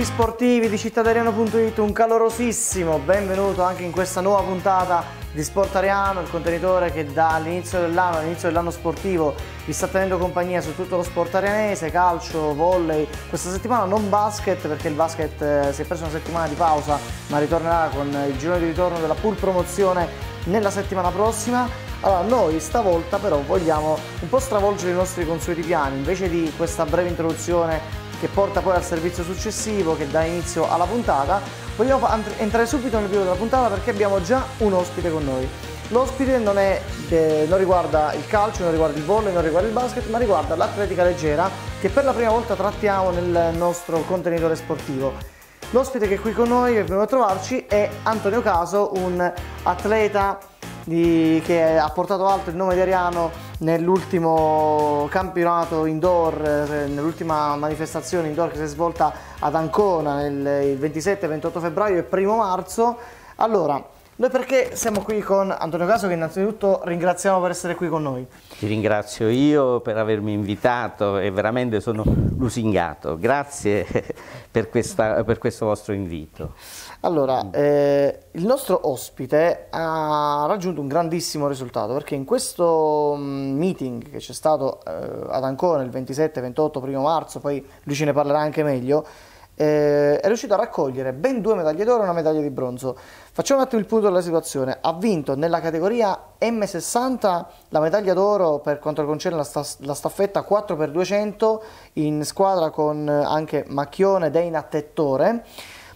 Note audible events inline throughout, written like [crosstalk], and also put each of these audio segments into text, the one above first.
Amici sportivi di cittadariano.it, un calorosissimo benvenuto anche in questa nuova puntata di Sportariano, il contenitore che dall'inizio dell'anno all'inizio dell'anno sportivo vi sta tenendo compagnia su tutto lo sport arianese, calcio, volley, questa settimana non basket perché il basket eh, si è preso una settimana di pausa ma ritornerà con il giro di ritorno della pool promozione nella settimana prossima. Allora, noi stavolta però vogliamo un po' stravolgere i nostri consueti piani, invece di questa breve introduzione che porta poi al servizio successivo che dà inizio alla puntata, vogliamo entrare subito nel video della puntata perché abbiamo già un ospite con noi. L'ospite non, è, eh, non riguarda il calcio, non riguarda il volley, non riguarda il basket, ma riguarda l'atletica leggera che per la prima volta trattiamo nel nostro contenitore sportivo. L'ospite che è qui con noi, che è a trovarci, è Antonio Caso, un atleta di, che ha portato alto il nome di Ariano nell'ultimo campionato indoor, eh, nell'ultima manifestazione indoor che si è svolta ad Ancona nel, il 27-28 febbraio e 1 marzo. Allora, noi perché siamo qui con Antonio Caso che innanzitutto ringraziamo per essere qui con noi. Ti ringrazio io per avermi invitato e veramente sono lusingato. Grazie [laughs] per, questa, per questo vostro invito. Allora, eh, il nostro ospite ha raggiunto un grandissimo risultato perché in questo mm, meeting che c'è stato eh, ad Ancona il 27-28 primo marzo, poi lui ce ne parlerà anche meglio, eh, è riuscito a raccogliere ben due medaglie d'oro e una medaglia di bronzo. Facciamo un attimo il punto della situazione. Ha vinto nella categoria M60 la medaglia d'oro per quanto concerne la, sta la staffetta 4x200 in squadra con eh, anche Macchione, Deina, Tettore.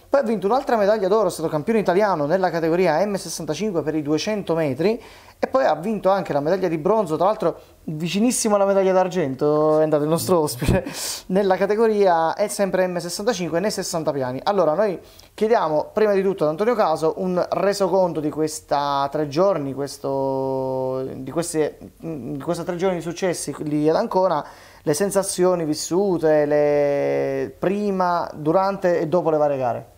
Poi ha vinto un'altra medaglia d'oro, è stato campione italiano nella categoria M65 per i 200 metri e poi ha vinto anche la medaglia di bronzo, tra l'altro vicinissimo alla medaglia d'argento è andato il nostro ospite, [laughs] nella categoria è sempre M65 nei 60 piani. Allora noi chiediamo prima di tutto ad Antonio Caso un resoconto di questa tre giorni, questo, di, queste, di questa tre giorni di successi lì ad Ancona, le sensazioni vissute le... prima, durante e dopo le varie gare.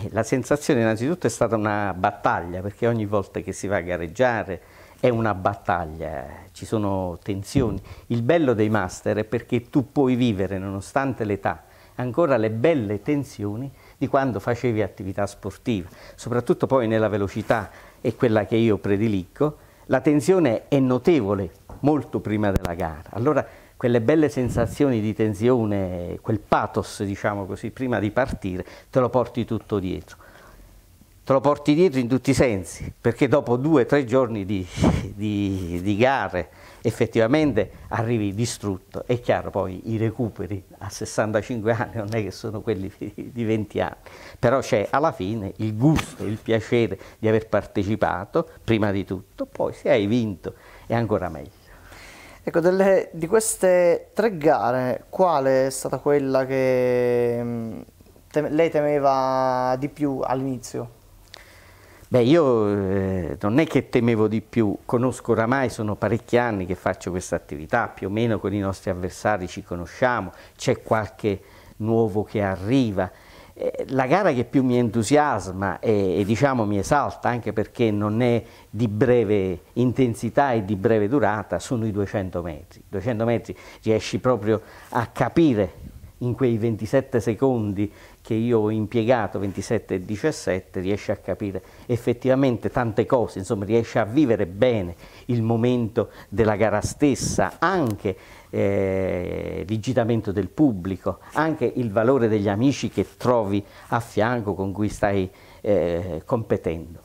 Eh, la sensazione innanzitutto è stata una battaglia, perché ogni volta che si va a gareggiare è una battaglia, ci sono tensioni. Il bello dei master è perché tu puoi vivere, nonostante l'età, ancora le belle tensioni di quando facevi attività sportiva, soprattutto poi nella velocità, è quella che io prediligo, la tensione è notevole molto prima della gara. Allora quelle belle sensazioni di tensione, quel pathos, diciamo così, prima di partire, te lo porti tutto dietro. Te lo porti dietro in tutti i sensi, perché dopo due o tre giorni di, di, di gare effettivamente arrivi distrutto. È chiaro, poi i recuperi a 65 anni non è che sono quelli di 20 anni, però c'è alla fine il gusto, il piacere di aver partecipato, prima di tutto, poi se hai vinto è ancora meglio. Ecco, delle, di queste tre gare, quale è stata quella che mm, te, lei temeva di più all'inizio? Beh, io eh, non è che temevo di più, conosco oramai, sono parecchi anni che faccio questa attività, più o meno con i nostri avversari ci conosciamo, c'è qualche nuovo che arriva, eh, la gara che più mi entusiasma e, e, diciamo mi esalta anche perché non è di breve intensità e di breve durata sono i 200 metri. 200 metri riesci proprio a capire in quei 27 secondi che io ho impiegato, 27 e 17, riesci a capire effettivamente tante cose, insomma riesci a vivere bene il momento della gara stessa, anche eh, l'iggitamento del pubblico, anche il valore degli amici che trovi a fianco con cui stai eh, competendo.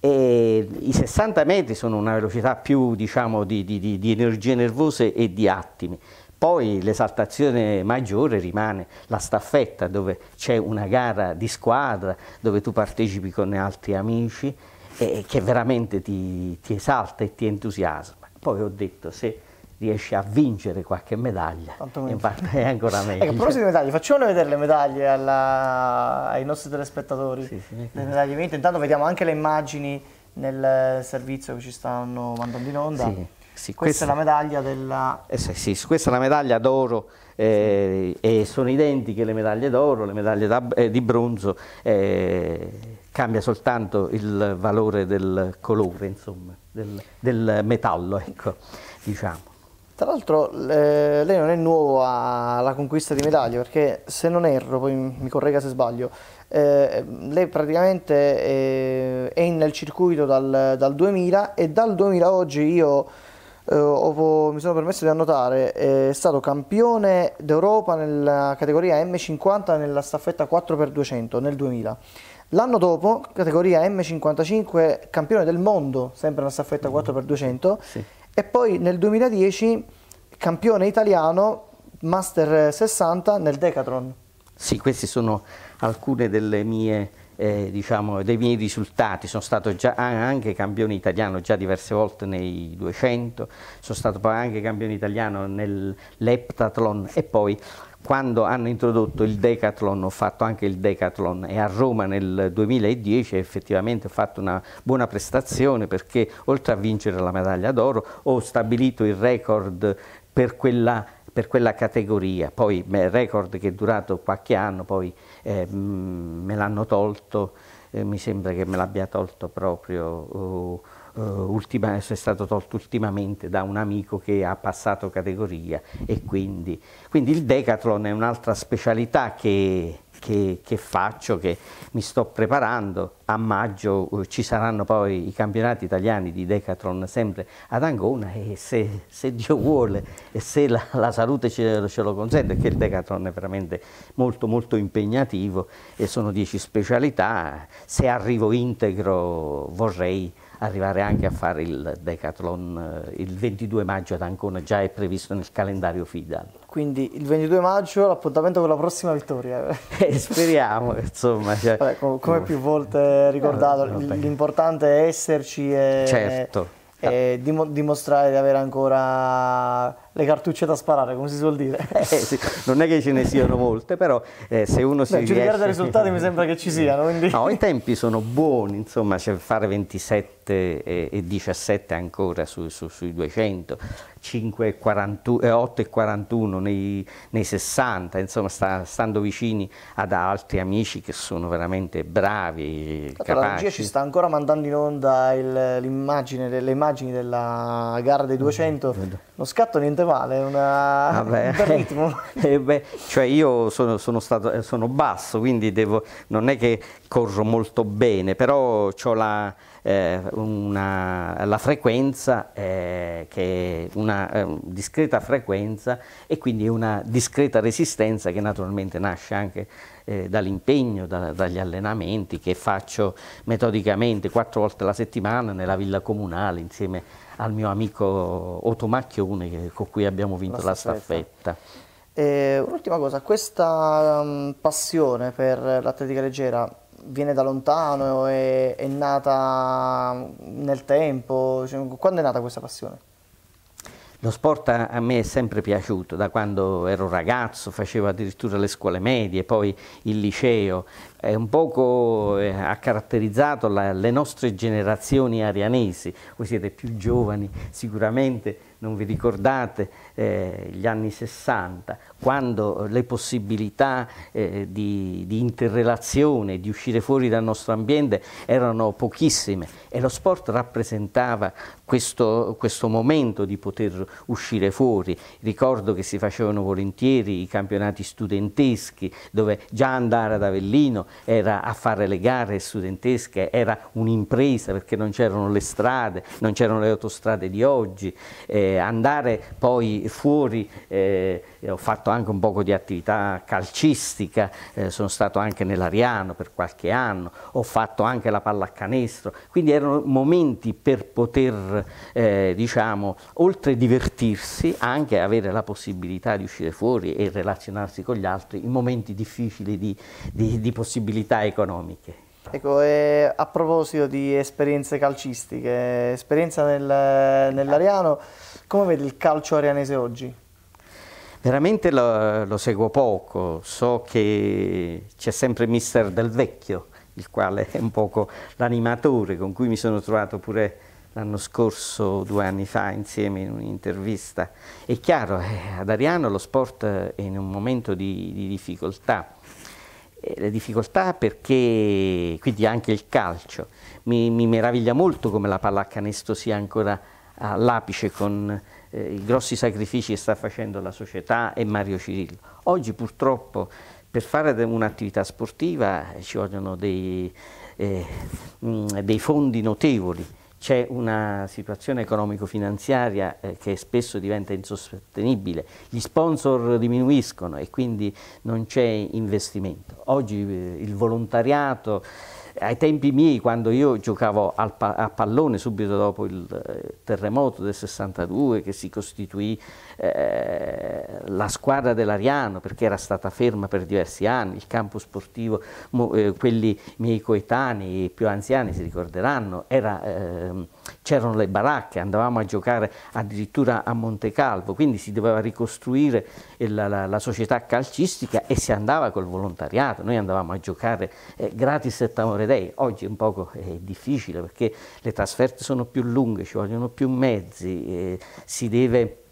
E I 60 metri sono una velocità più diciamo, di, di, di energie nervose e di attimi, poi l'esaltazione maggiore rimane la staffetta dove c'è una gara di squadra, dove tu partecipi con altri amici e eh, che veramente ti, ti esalta e ti entusiasma. Poi ho detto se riesce a vincere qualche medaglia, in parte è ancora meglio. Ecco, a proposito di medaglie, facciamo vedere le medaglie alla, ai nostri telespettatori, sì, sì, ecco. le medaglie vinte, intanto vediamo anche le immagini nel servizio che ci stanno mandando in onda. Sì, sì, questa, questa, è la medaglia della... Eh, sì, questa è la medaglia d'oro eh, e sono identiche le medaglie d'oro, le medaglie da, eh, di bronzo, eh, cambia soltanto il valore del colore, insomma, del, del metallo, ecco, diciamo. Tra l'altro lei non è nuovo alla conquista di medaglie perché se non erro, poi mi corregga se sbaglio, eh, lei praticamente eh, è nel circuito dal, dal, 2000 e dal 2000 oggi io eh, ho, mi sono permesso di annotare, è stato campione d'Europa nella categoria M50 nella staffetta 4x200 nel 2000. L'anno dopo, categoria M55, campione del mondo, sempre nella staffetta 4x200. Sì e poi nel 2010 campione italiano Master 60 nel Decathlon. Sì, questi sono alcune delle mie eh, diciamo, dei miei risultati, sono stato già anche campione italiano già diverse volte nei 200, sono stato poi anche campione italiano nell'eptathlon e poi quando hanno introdotto il decathlon ho fatto anche il decathlon e a Roma nel 2010 effettivamente ho fatto una buona prestazione perché oltre a vincere la medaglia d'oro ho stabilito il record per quella per quella categoria, poi beh, record che è durato qualche anno, poi eh, me l'hanno tolto, eh, mi sembra che me l'abbia tolto proprio uh, eh, ultima, è stato tolto ultimamente da un amico che ha passato categoria e quindi, quindi il decathlon è un'altra specialità che, che, che, faccio, che mi sto preparando. A maggio eh, ci saranno poi i campionati italiani di Decathlon sempre ad Angona e se, se Dio vuole e se la, la salute ce, ce, lo consente, perché il Decathlon è veramente molto molto impegnativo e sono 10 specialità, se arrivo integro vorrei arrivare anche a fare il decathlon eh, il 22 maggio ad Ancona, già è previsto nel calendario FIDAL. Quindi il 22 maggio l'appuntamento con la prossima vittoria. [laughs] Eh, speriamo, insomma. Cioè... Vabbè, com come mm. più volte ricordato, eh, l'importante è esserci e, certo. e dim dimostrare di avere ancora le cartucce da sparare, come si suol dire. [laughs] Eh, sì. Non è che ce ne siano molte, però eh, se uno si Beh, riesce... Giudicare dai risultati mi sembra che ci [laughs] siano. Quindi... No, i tempi sono buoni, insomma, cioè fare 27 e, e 17 ancora su, su, sui 200, 5 e 41, eh, 8 e 41 nei, nei 60, insomma, sta, stando vicini ad altri amici che sono veramente bravi, capaci. La regia ci sta ancora mandando in onda il, le immagini della gara dei 200, lo mm -hmm. scatto niente niente male, una... Vabbè. un ritmo. [laughs] eh beh, cioè io sono, sono, stato, eh, sono basso, quindi devo, non è che corro molto bene, però ho la eh, una, la frequenza, eh, che è una eh, discreta frequenza e quindi una discreta resistenza che naturalmente nasce anche eh, dall'impegno, da, dagli allenamenti che faccio metodicamente quattro volte alla settimana nella villa comunale insieme al mio amico Otto Macchione con cui abbiamo vinto la, la staffetta. staffetta. Eh, un'ultima cosa, questa um, passione per l'atletica leggera viene da lontano, è, è nata nel tempo? Cioè, quando è nata questa passione? Lo sport a, me è sempre piaciuto, da quando ero ragazzo, facevo addirittura le scuole medie, poi il liceo, è un poco eh, ha caratterizzato la, le nostre generazioni arianesi. Voi siete più giovani, sicuramente non vi ricordate eh, gli anni 60, quando le possibilità eh, di, di interrelazione, di uscire fuori dal nostro ambiente erano pochissime e lo sport rappresentava questo, questo momento di poter uscire fuori. Ricordo che si facevano volentieri i campionati studenteschi dove già andare ad Avellino era a fare le gare studentesche, era un'impresa perché non c'erano le strade, non c'erano le autostrade di oggi, eh, andare poi fuori, eh, ho fatto anche un poco di attività calcistica, eh, sono stato anche nell'Ariano per qualche anno, ho fatto anche la pallacanestro, quindi erano momenti per poter, eh, diciamo, oltre divertirsi, anche avere la possibilità di uscire fuori e relazionarsi con gli altri in momenti difficili di, di, di possibilità possibilità economiche. Ecco, a proposito di esperienze calcistiche, esperienza nel, nell'Ariano, come vede il calcio arianese oggi? Veramente lo, lo seguo poco, so che c'è sempre mister Del Vecchio, il quale è un poco l'animatore con cui mi sono trovato pure l'anno scorso, due anni fa, insieme in un'intervista. È chiaro, eh, ad Ariano lo sport è in un momento di, di difficoltà, eh, le difficoltà perché quindi anche il calcio mi, mi meraviglia molto come la pallacanestro sia ancora all'apice ah, con eh, i grossi sacrifici che sta facendo la società e Mario Cirillo oggi purtroppo per fare un'attività sportiva eh, ci vogliono dei, eh, mh, mm, dei fondi notevoli c'è una situazione economico-finanziaria eh, che spesso diventa insostenibile, gli sponsor diminuiscono e quindi non c'è investimento. Oggi eh, il volontariato ai tempi miei, quando io giocavo pa a pallone subito dopo il eh, terremoto del 62, che si costituì eh, la squadra dell'Ariano, perché era stata ferma per diversi anni, il campo sportivo, mo, eh, quelli miei coetanei più anziani si ricorderanno, era eh, c'erano le baracche, andavamo a giocare addirittura a Monte Calvo, quindi si doveva ricostruire la, la, la società calcistica e si andava col volontariato, noi andavamo a giocare eh, gratis e Tamore Dei, oggi è un poco eh, difficile perché le trasferte sono più lunghe, ci vogliono più mezzi, eh, si deve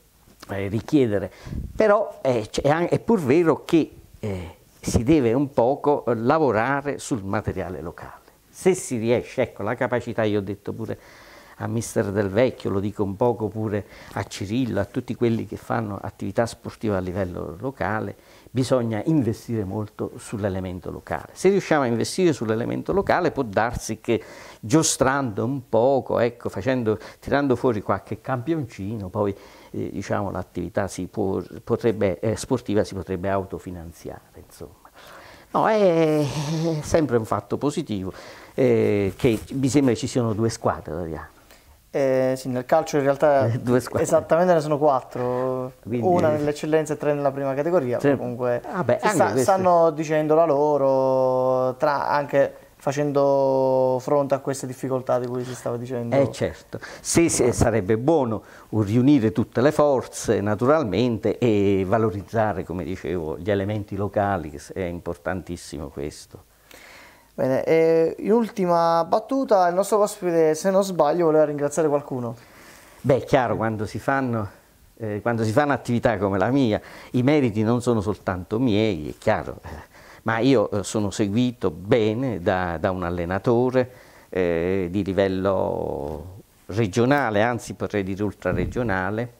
eh, richiedere, però eh, è, è, pur vero che eh, si deve un poco lavorare sul materiale locale. Se si riesce, ecco la capacità, io ho detto pure a mister Del Vecchio, lo dico un poco pure a Cirillo, a tutti quelli che fanno attività sportiva a livello locale, bisogna investire molto sull'elemento locale. Se riusciamo a investire sull'elemento locale può darsi che giostrando un poco, ecco, facendo, tirando fuori qualche campioncino, poi eh, diciamo, l'attività eh, sportiva si potrebbe autofinanziare. Insomma. No, è sempre un fatto positivo eh, che mi sembra ci siano due squadre, Doriano. Eh, sì, nel calcio in realtà eh, due squadre. esattamente ne sono quattro, Quindi... una nell'eccellenza e tre nella prima categoria, cioè, comunque ah beh, sta, stanno dicendo la loro, tra, anche facendo fronte a queste difficoltà di cui si stava dicendo. Eh certo, sì, sì, sarebbe buono riunire tutte le forze naturalmente e valorizzare, come dicevo, gli elementi locali, è importantissimo questo. Bene, e in ultima battuta, il nostro ospite, se non sbaglio, voleva ringraziare qualcuno. Beh, è chiaro, quando si fanno eh, quando si fanno attività come la mia, i meriti non sono soltanto miei, è chiaro, eh, ma io eh, sono seguito bene da, da un allenatore eh, di livello regionale, anzi potrei dire ultraregionale,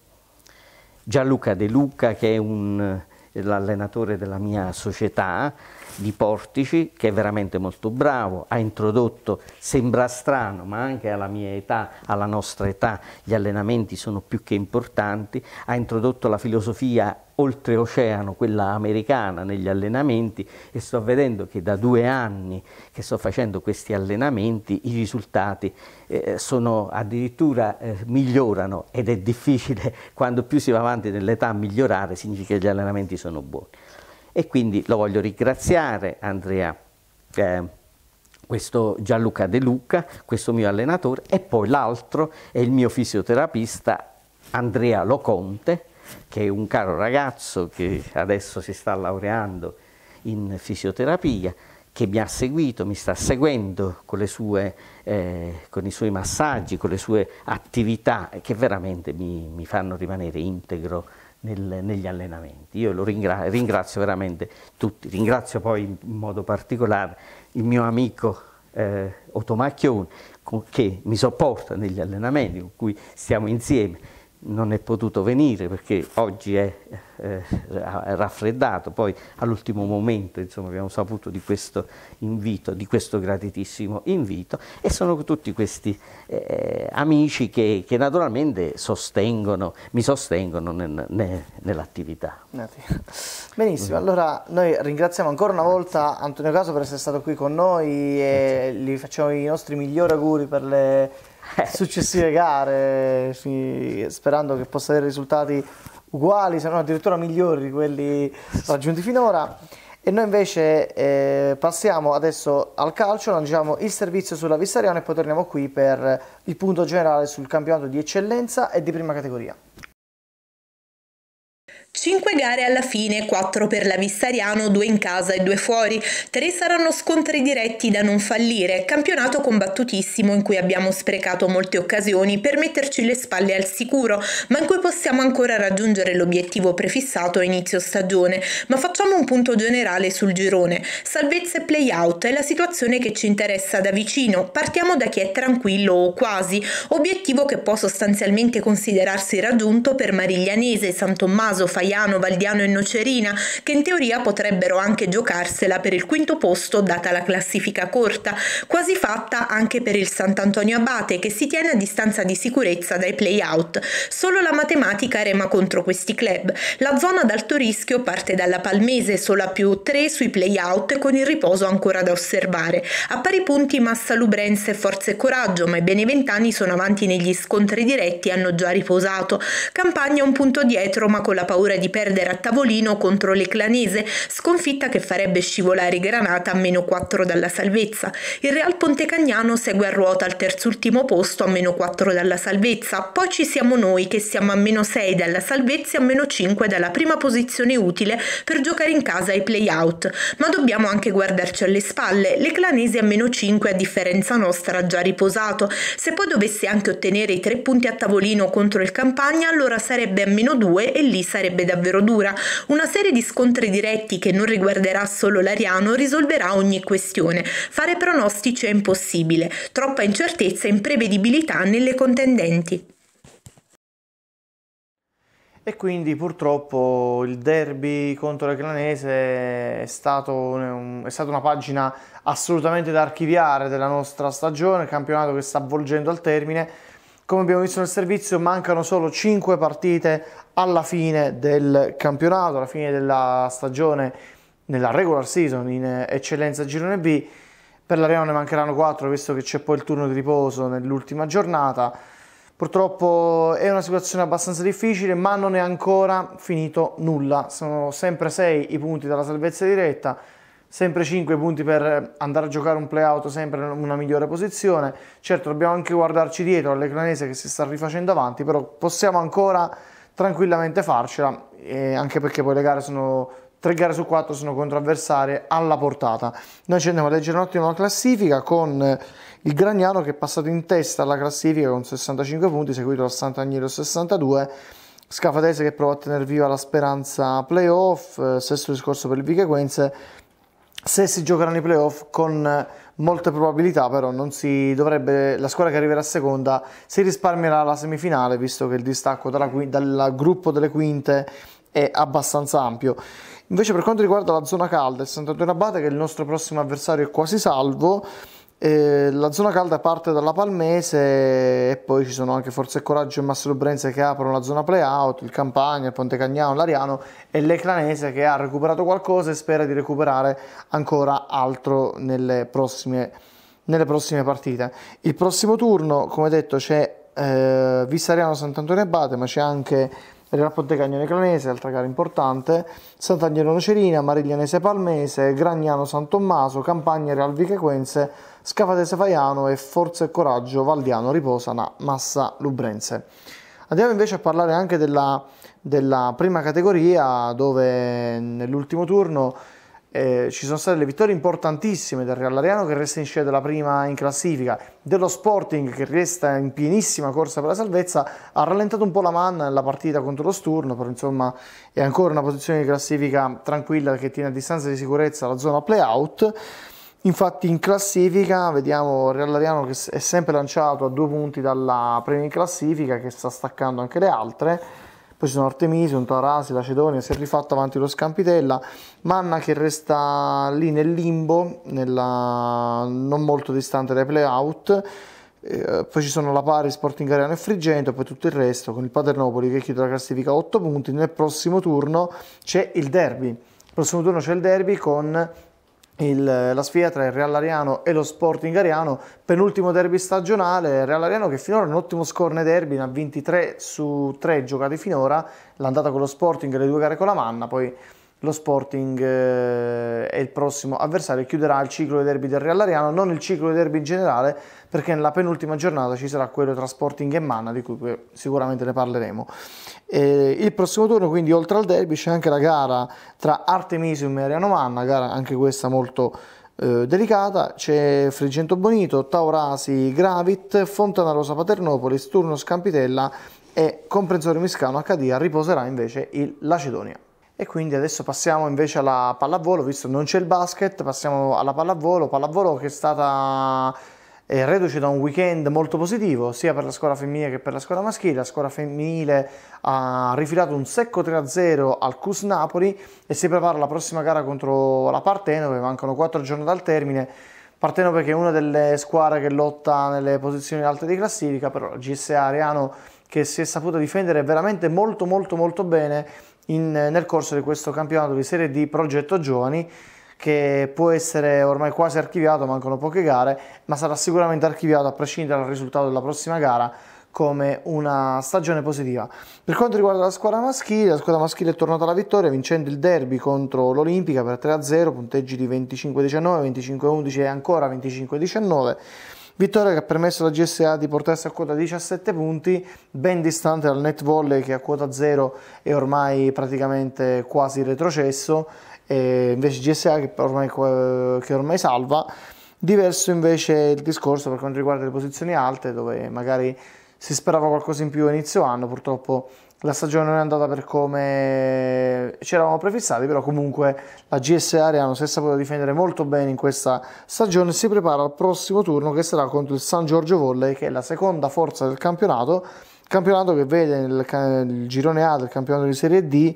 Gianluca De Luca che è l'allenatore della mia società, di Portici, che è veramente molto bravo, ha introdotto, sembra strano, ma anche alla mia età, alla nostra età, gli allenamenti sono più che importanti, ha introdotto la filosofia oltreoceano, quella americana, negli allenamenti e sto vedendo che da due anni che sto facendo questi allenamenti i risultati eh, sono addirittura eh, migliorano ed è difficile [laughs] quando più si va avanti nell'età migliorare, significa che gli allenamenti sono buoni e quindi lo voglio ringraziare Andrea, eh, questo Gianluca De Luca, questo mio allenatore e poi l'altro è il mio fisioterapista Andrea Loconte che è un caro ragazzo che adesso si sta laureando in fisioterapia che mi ha seguito, mi sta seguendo con, sue, eh, con, i suoi massaggi, con le sue attività che veramente mi, mi fanno rimanere integro nel, negli allenamenti. Io lo ringra ringrazio veramente tutti, ringrazio poi in, in modo particolare il mio amico eh, Otomacchione che mi sopporta negli allenamenti con cui stiamo insieme non è potuto venire perché oggi è eh, raffreddato, poi all'ultimo momento insomma, abbiamo saputo di questo invito, di questo gratitissimo invito e sono tutti questi eh, amici che, che naturalmente sostengono, mi sostengono nel, nel, nell'attività. Benissimo, allora noi ringraziamo ancora una volta Antonio Caso per essere stato qui con noi e gli facciamo i nostri migliori auguri per le eh. successive gare, sperando che possa avere risultati uguali, se non addirittura migliori di quelli raggiunti finora. E noi invece eh, passiamo adesso al calcio, lanciamo il servizio sulla Vissariano e poi torniamo qui per il punto generale sul campionato di eccellenza e di prima categoria. 5 gare alla fine, 4 per la Vissariano, 2 in casa e 2 fuori. 3 saranno scontri diretti da non fallire, campionato combattutissimo in cui abbiamo sprecato molte occasioni per metterci le spalle al sicuro, ma in cui possiamo ancora raggiungere l'obiettivo prefissato a inizio stagione. Ma facciamo un punto generale sul girone. Salvezza e playout è la situazione che ci interessa da vicino. Partiamo da chi è tranquillo o quasi, obiettivo che può sostanzialmente considerarsi raggiunto per Mariglianese, San Tommaso, Faiano Traiano, Valdiano e Nocerina, che in teoria potrebbero anche giocarsela per il quinto posto data la classifica corta, quasi fatta anche per il Sant'Antonio Abate che si tiene a distanza di sicurezza dai play-out. Solo la matematica rema contro questi club. La zona ad alto rischio parte dalla Palmese, sola più 3 sui play-out con il riposo ancora da osservare. A pari punti Massa Lubrense, Forza e Coraggio, ma i beneventani sono avanti negli scontri diretti e hanno già riposato. Campagna un punto dietro ma con la paura di perdere a tavolino contro le Clanese, sconfitta che farebbe scivolare Granata a meno 4 dalla salvezza. Il Real Pontecagnano segue a ruota al terzultimo posto a meno 4 dalla salvezza, poi ci siamo noi che siamo a meno 6 dalla salvezza e a meno 5 dalla prima posizione utile per giocare in casa ai playout. ma dobbiamo anche guardarci alle spalle, Le Clanese a meno 5 a differenza nostra ha già riposato, se poi dovesse anche ottenere i tre punti a tavolino contro il Campania, allora sarebbe a meno 2 e lì sarebbe da davvero dura, una serie di scontri diretti che non riguarderà solo l'Ariano risolverà ogni questione. Fare pronostici è impossibile, troppa incertezza e imprevedibilità nelle contendenti. E quindi purtroppo il derby contro la Clanese è, stato, è, stata una pagina assolutamente da archiviare della nostra stagione, campionato che sta avvolgendo al termine come abbiamo visto nel servizio mancano solo 5 partite alla fine del campionato, alla fine della stagione, nella regular season in eccellenza girone B, per l'Arena ne mancheranno 4 visto che c'è poi il turno di riposo nell'ultima giornata, purtroppo è una situazione abbastanza difficile ma non è ancora finito nulla, sono sempre 6 i punti dalla salvezza diretta, sempre 5 punti per andare a giocare un playout sempre in una migliore posizione. Certo dobbiamo anche guardarci dietro alle Clanese che si sta rifacendo avanti, però possiamo ancora tranquillamente farcela, anche perché poi le gare sono... 3 gare su 4 sono contro avversarie alla portata. Noi ci andiamo a leggere un'ottima classifica con il Gragnano che è passato in testa alla classifica con 65 punti, seguito da Sant'Agnello 62. Scafatese che prova a tenere viva la speranza playoff, eh, stesso discorso per il Vichequense se si giocheranno i playoff con eh, molte probabilità però dovrebbe, la squadra che arriverà a seconda si risparmierà la semifinale visto che il distacco dalla, dal gruppo delle quinte è abbastanza ampio invece per quanto riguarda la zona calda il Sant'Antonio Abate che è il nostro prossimo avversario è quasi salvo eh, la zona calda parte dalla Palmese e poi ci sono anche Forza e Coraggio e Massimo Brenze che aprono la zona playout, il Campania, il Ponte Cagnano, l'Ariano e l'Eclanese che ha recuperato qualcosa e spera di recuperare ancora altro nelle prossime, nelle prossime partite. Il prossimo turno, come detto, c'è eh, Vissariano Sant'Antonio e Abate, ma c'è anche Real Ponte Cagnano e Clanese, altra gara importante, Sant'Agnano Nocerina, Mariglianese Palmese, Gragnano San Tommaso, Campagna Real Vichequense Scafatese Faiano e Forza e Coraggio Valdiano Riposa riposano Massa Lubrense. Andiamo invece a parlare anche della, della prima categoria dove nell'ultimo turno eh, ci sono state le vittorie importantissime del Real Ariano che resta in scia della prima in classifica, dello Sporting che resta in pienissima corsa per la salvezza, ha rallentato un po' la manna nella partita contro lo Sturno, però insomma è ancora una posizione di classifica tranquilla che tiene a distanza di sicurezza la zona playout. Infatti in classifica vediamo Real Ariano che è sempre lanciato a due punti dalla prima in classifica che sta staccando anche le altre. Poi ci sono Artemisium, Tarasi, Lacedonia, si è rifatto avanti lo Scampitella, Manna che resta lì nel limbo, nella... non molto distante dai playout. Eh, poi ci sono la Pari, Sporting Areano e Frigento, poi tutto il resto con il Paternopoli che chiude la classifica a 8 punti. Nel prossimo turno c'è il derby. Il prossimo turno c'è il derby con il, la sfida tra il Real Ariano e lo Sporting Ariano, penultimo derby stagionale, il Real Ariano che finora è un ottimo score nei derby, ne ha 23 su 3 giocati finora, l'andata con lo Sporting, e le due gare con la Manna, poi lo Sporting eh, è il prossimo avversario, chiuderà il ciclo dei derby del Real Ariano, non il ciclo dei derby in generale, perché nella penultima giornata ci sarà quello tra Sporting e Manna, di cui sicuramente ne parleremo. E il prossimo turno, quindi, oltre al derby, c'è anche la gara tra Artemisium e Ariano Manna, gara anche questa molto eh, delicata, c'è Frigento Bonito, Taurasi, Gravit, Fontana Rosa Paternopolis, Turno Scampitella e Comprensore Miscano HD riposerà invece il Lacedonia. E quindi adesso passiamo invece alla pallavolo, visto che non c'è il basket, passiamo alla pallavolo, pallavolo che è stata eh, reduce da un weekend molto positivo sia per la squadra femminile che per la squadra maschile. La squadra femminile ha rifilato un secco 3-0 al Cus Napoli e si prepara alla prossima gara contro la Partenope, mancano 4 giorni dal termine. Partenope che è una delle squadre che lotta nelle posizioni alte di classifica, però il GSA Ariano che si è saputo difendere veramente molto molto molto bene in, nel corso di questo campionato di Serie D Progetto Giovani che può essere ormai quasi archiviato, mancano poche gare, ma sarà sicuramente archiviato a prescindere dal risultato della prossima gara come una stagione positiva. Per quanto riguarda la squadra maschile, la squadra maschile è tornata alla vittoria vincendo il derby contro l'Olimpica per 3-0, punteggi di 25-19, 25-11 e ancora 25-19. Vittoria che ha permesso alla GSA di portarsi a quota 17 punti, ben distante dal net volley che a quota 0 è ormai praticamente quasi retrocesso, e invece GSA che ormai, eh, che ormai salva. Diverso invece il discorso per quanto riguarda le posizioni alte, dove magari si sperava qualcosa in più a inizio anno, purtroppo la stagione non è andata per come ci eravamo prefissati, però comunque la GS Ariano si è saputa difendere molto bene in questa stagione, si prepara al prossimo turno che sarà contro il San Giorgio Volley, che è la seconda forza del campionato, campionato che vede nel, nel girone A del campionato di Serie D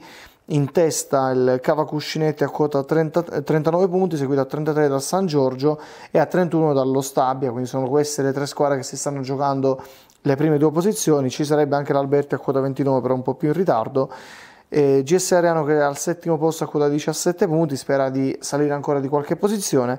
in testa il Cavacuscinetti a quota 30, 39 punti, seguito a 33 dal San Giorgio e a 31 dallo Stabia, quindi sono queste le tre squadre che si stanno giocando le prime due posizioni, ci sarebbe anche l'Alberti a quota 29 però un po' più in ritardo, eh, GS Ariano che è al settimo posto a quota 17 punti, spera di salire ancora di qualche posizione,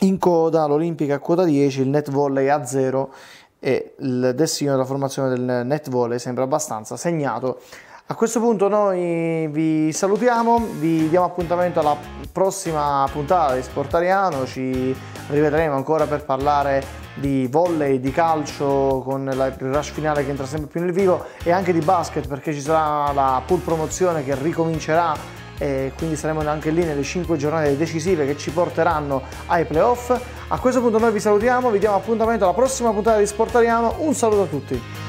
in coda l'Olimpica a quota 10, il Net Volley a 0 e il destino della formazione del Net Volley sembra abbastanza segnato a questo punto noi vi salutiamo, vi diamo appuntamento alla prossima puntata di Sportariano, ci rivedremo ancora per parlare di volley, di calcio con il rush finale che entra sempre più nel vivo e anche di basket perché ci sarà la pool promozione che ricomincerà e quindi saremo anche lì nelle 5 giornate decisive che ci porteranno ai playoff. A questo punto noi vi salutiamo, vi diamo appuntamento alla prossima puntata di Sportariano, un saluto a tutti!